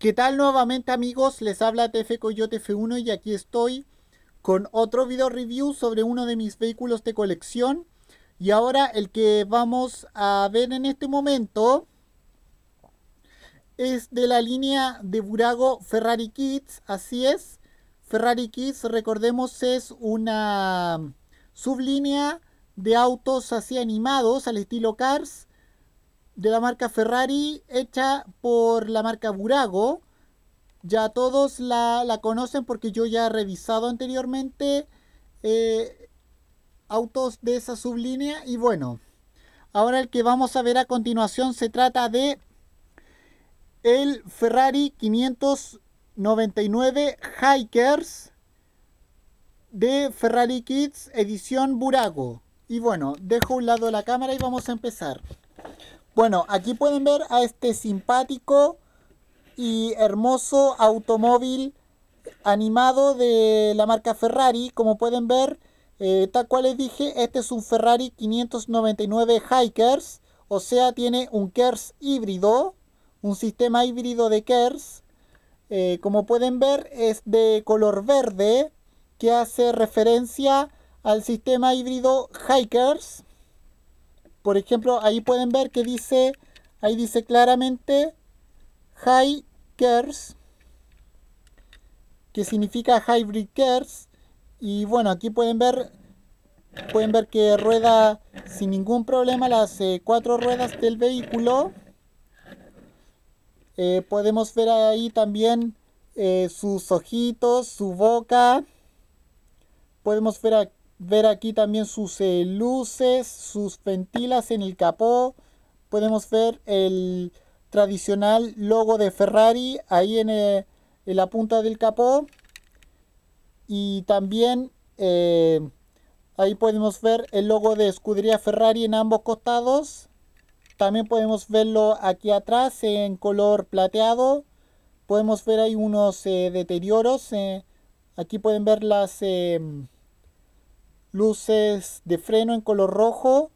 ¿Qué tal nuevamente amigos? Les habla TF Coyote F1 y aquí estoy con otro video review sobre uno de mis vehículos de colección. Y ahora el que vamos a ver en este momento es de la línea de Burago Ferrari Kids, así es. Ferrari Kids, recordemos, es una sublínea de autos así animados al estilo Cars de la marca Ferrari, hecha por la marca Burago. Ya todos la, conocen porque yo ya he revisado anteriormente eh, autos de esa sublínea. Y bueno, ahora el que vamos a ver a continuación se trata de el Ferrari 599 Hikers de Ferrari Kids edición Burago. Y bueno, dejo a un lado la cámara y vamos a empezar. Bueno, aquí pueden ver a este simpático y hermoso automóvil animado de la marca Ferrari. Como pueden ver, eh, tal cual les dije, este es un Ferrari 599 Hikers. O sea, tiene un KERS híbrido, un sistema híbrido de KERS. Eh, como pueden ver, es de color verde, que hace referencia al sistema híbrido Hikers. Por ejemplo, ahí pueden ver que dice, ahí dice claramente high cares, que significa hybrid cares. Y bueno, aquí pueden ver, pueden ver que rueda sin ningún problema las eh, cuatro ruedas del vehículo. Eh, podemos ver ahí también eh, sus ojitos, su boca. Podemos ver aquí ver aquí también sus eh, luces, sus ventilas en el capó. Podemos ver el tradicional logo de Ferrari ahí en, eh, la punta del capó. Y también eh, ahí podemos ver el logo de escudería Ferrari en ambos costados. También podemos verlo aquí atrás en color plateado. Podemos ver ahí unos deterioros. aquí pueden ver las luces de freno en color rojo.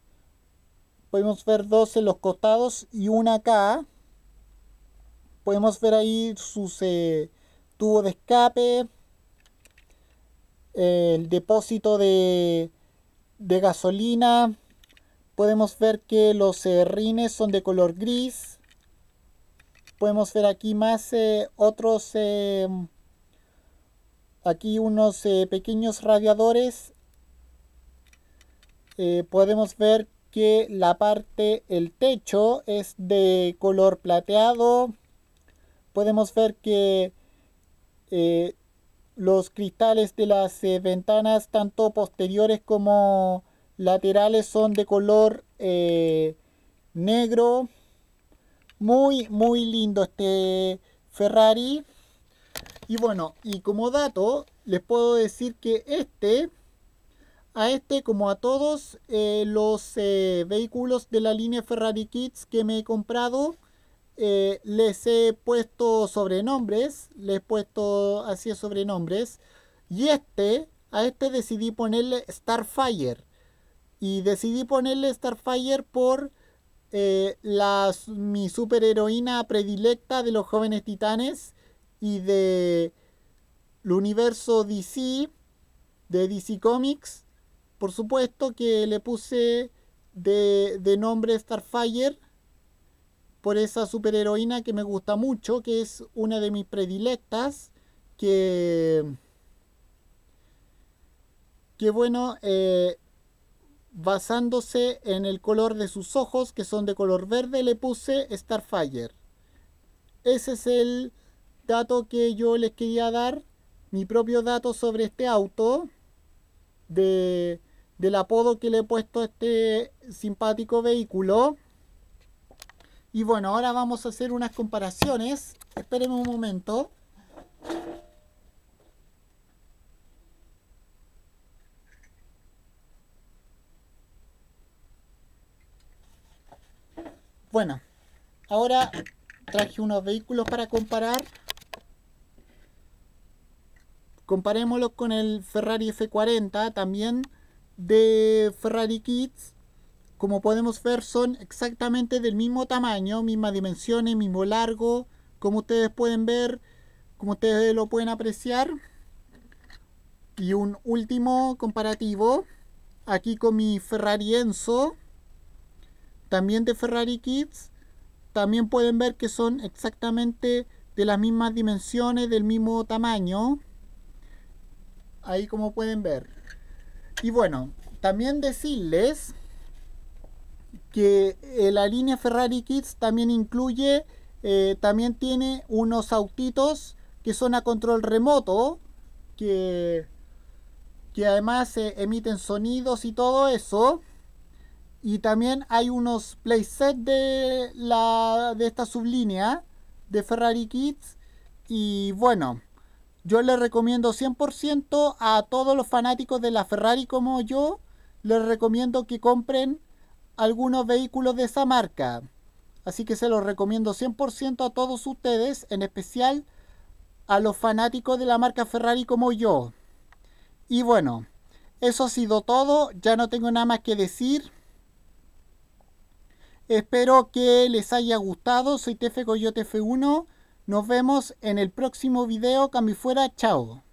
Podemos ver dos en los costados y una acá. Podemos ver ahí sus tubo eh, tubos de escape. El depósito de, gasolina. Podemos ver que los eh, rines son de color gris. Podemos ver aquí más eh, otros... aquí unos pequeños radiadores eh, podemos ver que la parte, el techo es de color plateado. Podemos ver que eh, los cristales de las eh, ventanas, tanto posteriores como laterales, son de color negro. Muy, muy lindo este Ferrari. Y bueno, y como dato, les puedo decir que este a este como a todos eh, los eh, vehículos de la línea Ferrari Kids que me he comprado eh, les he puesto sobrenombres les he puesto así sobrenombres y este a este decidí ponerle Starfire y decidí ponerle Starfire por la, mi superheroína predilecta de los jóvenes titanes y de el universo DC de DC Comics por supuesto que le puse de, nombre Starfire por esa superheroína que me gusta mucho, que es una de mis predilectas, que, que bueno, eh, basándose en el color de sus ojos, que son de color verde, le puse Starfire. Ese es el dato que yo les quería dar, mi propio dato sobre este auto de, del apodo que le he puesto a este simpático vehículo. Y bueno, ahora vamos a hacer unas comparaciones. Esperemos un momento. Bueno, ahora traje unos vehículos para comparar. Comparémoslo con el Ferrari F40, también de Ferrari Kids. Como podemos ver, son exactamente del mismo tamaño, mismas dimensiones, mismo largo. Como ustedes pueden ver, como ustedes lo pueden apreciar. Y un último comparativo, aquí con mi Ferrari Enzo, también de Ferrari Kids. También pueden ver que son exactamente de las mismas dimensiones, del mismo tamaño ahí como pueden ver. Y bueno, también decirles que eh, la línea Ferrari Kids también incluye, eh, también tiene unos autitos que son a control remoto, que, que además se eh, emiten sonidos y todo eso. Y también hay unos playset de, la, de esta sublínea de Ferrari Kids. Y bueno, yo les recomiendo 100% a todos los fanáticos de la Ferrari como yo, les recomiendo que compren algunos vehículos de esa marca. Así que se los recomiendo 100% a todos ustedes, en especial a los fanáticos de la marca Ferrari como yo. Y bueno, eso ha sido todo, ya no tengo nada más que decir. Espero que les haya gustado, soy TF Coyote F1 nos vemos en el próximo video. fuera chao.